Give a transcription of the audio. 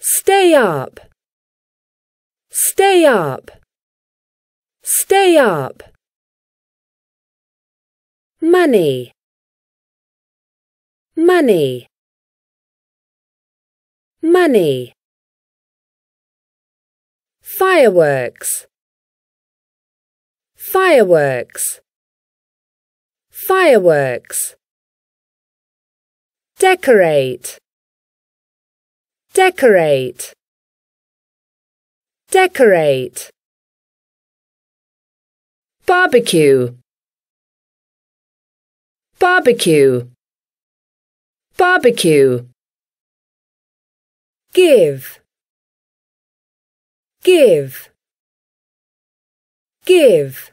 Stay up. Stay up. Stay up. Money. Money. Money. Fireworks. Fireworks. Fireworks. Decorate decorate decorate barbecue barbecue barbecue give give give